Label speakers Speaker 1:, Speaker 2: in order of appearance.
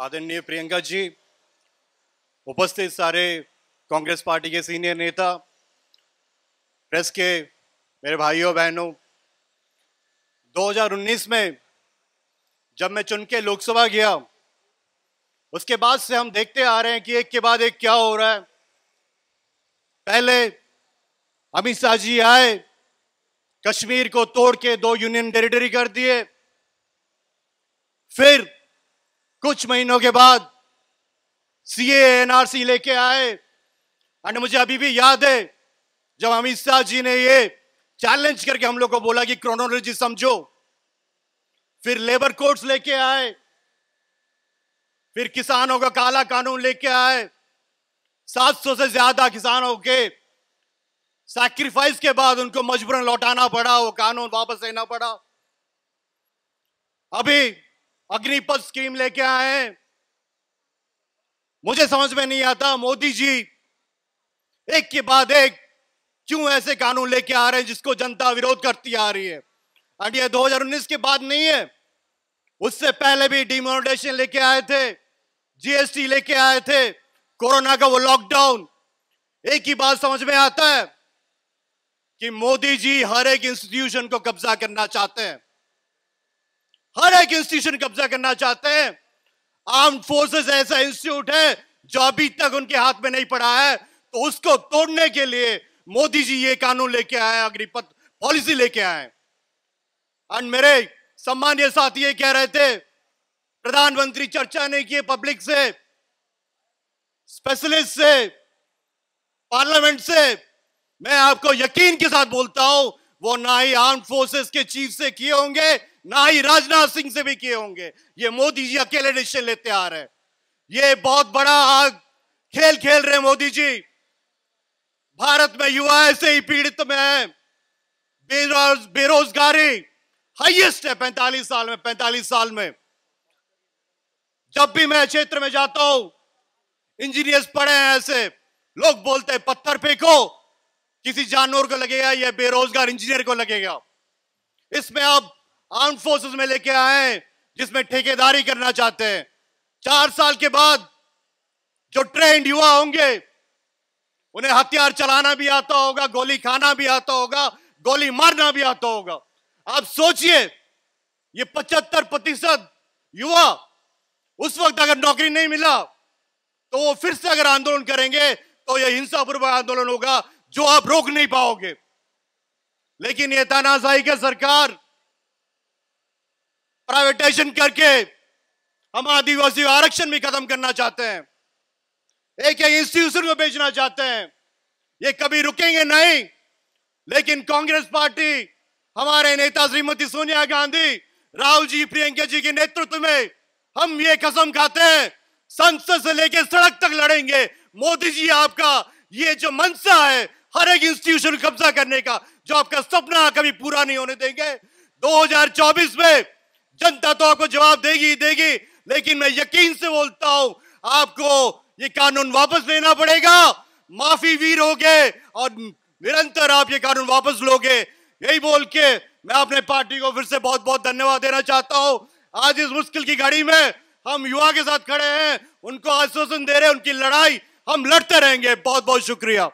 Speaker 1: आदरणीय प्रियंका जी उपस्थित सारे कांग्रेस पार्टी के सीनियर नेता प्रेस के मेरे भाइयों बहनों 2019 में जब मैं चुन के लोकसभा गया उसके बाद से हम देखते आ रहे हैं कि एक के बाद एक क्या हो रहा है पहले अमित शाह जी आए कश्मीर को तोड़ के दो यूनियन टेरिटरी कर दिए फिर कुछ महीनों के बाद सी एनआरसी लेके आए एंड मुझे अभी भी याद है जब अमित शाह जी ने ये चैलेंज करके हम लोग को बोला कि क्रोनोलॉजी समझो फिर लेबर कोर्ट लेके आए फिर किसानों का काला कानून लेके आए 700 से ज्यादा किसानों के सैक्रिफाइस के बाद उनको मजबूरन लौटाना पड़ा वो कानून वापस लेना पड़ा अभी अग्निपथ स्कीम लेके आए हैं मुझे समझ में नहीं आता मोदी जी एक के बाद एक क्यों ऐसे कानून लेके आ रहे हैं जिसको जनता विरोध करती आ रही है एंड ये 2019 के बाद नहीं है उससे पहले भी डिमोनिटेशन लेके आए थे जीएसटी लेके आए थे कोरोना का वो लॉकडाउन एक ही बात समझ में आता है कि मोदी जी हर एक इंस्टीट्यूशन को कब्जा करना चाहते हैं एक इंस्टीट्यूशन कब्जा करना चाहते हैं आर्म फोर्सेस ऐसा इंस्टीट्यूट है जो अभी तक उनके हाथ में नहीं पड़ा है तो उसको तोड़ने के लिए मोदी जी ये कानून लेके आए अग्निपथ पॉलिसी लेके आए और मेरे सम्मान्य साथी ये कह रहे थे प्रधानमंत्री चर्चा नहीं किए पब्लिक से स्पेशलिस्ट से पार्लियामेंट से मैं आपको यकीन के साथ बोलता हूं वो ना ही आर्म फोर्सेस के चीफ से किए होंगे ना ही राजनाथ सिंह से भी किए होंगे ये मोदी जी अकेले डिसीजन लेते आ रहे हैं ये बहुत बड़ा आग खेल खेल रहे मोदी जी भारत में युवा ऐसे ही पीड़ित में है बेरोज बेरोजगारी हाईएस्ट है पैंतालीस साल में पैंतालीस साल में जब भी मैं क्षेत्र में जाता हूं इंजीनियर्स पढ़े हैं ऐसे लोग बोलते हैं पत्थर फेंको किसी जानवर को लगेगा या बेरोजगार इंजीनियर को लगेगा इसमें आप आर्म फोर्सेस में लेके आए जिसमें ठेकेदारी करना चाहते हैं चार साल के बाद जो ट्रेंड युवा होंगे उन्हें हथियार चलाना भी आता होगा गोली खाना भी आता होगा गोली मारना भी आता होगा आप सोचिए ये पचहत्तर प्रतिशत युवा उस वक्त अगर नौकरी नहीं मिला तो वो फिर से अगर आंदोलन करेंगे तो यह हिंसापूर्वक आंदोलन होगा जो आप रोक नहीं पाओगे लेकिन ये तानाशाही के सरकार प्राइवेटाइजेशन करके हम आदिवासी आरक्षण भी खत्म करना चाहते हैं एक एक इंस्टीट्यूशन को बेचना चाहते हैं ये कभी रुकेंगे नहीं लेकिन कांग्रेस पार्टी हमारे नेता श्रीमती सोनिया गांधी राहुल जी प्रियंका जी के नेतृत्व में हम ये कसम खाते हैं संसद से लेकर सड़क तक लड़ेंगे मोदी जी आपका ये जो मनसा है हर एक इंस्टीट्यूशन कब्जा करने का जो आपका सपना कभी पूरा नहीं होने देंगे 2024 में जनता तो आपको जवाब देगी ही देगी लेकिन मैं यकीन से बोलता हूं आपको ये कानून वापस लेना पड़ेगा माफी वीर गए और निरंतर आप ये कानून वापस लोगे यही बोल के मैं अपने पार्टी को फिर से बहुत बहुत धन्यवाद देना चाहता हूं आज इस मुश्किल की घड़ी में हम युवा के साथ खड़े हैं उनको आश्वासन दे रहे हैं उनकी लड़ाई हम लड़ते रहेंगे बहुत बहुत शुक्रिया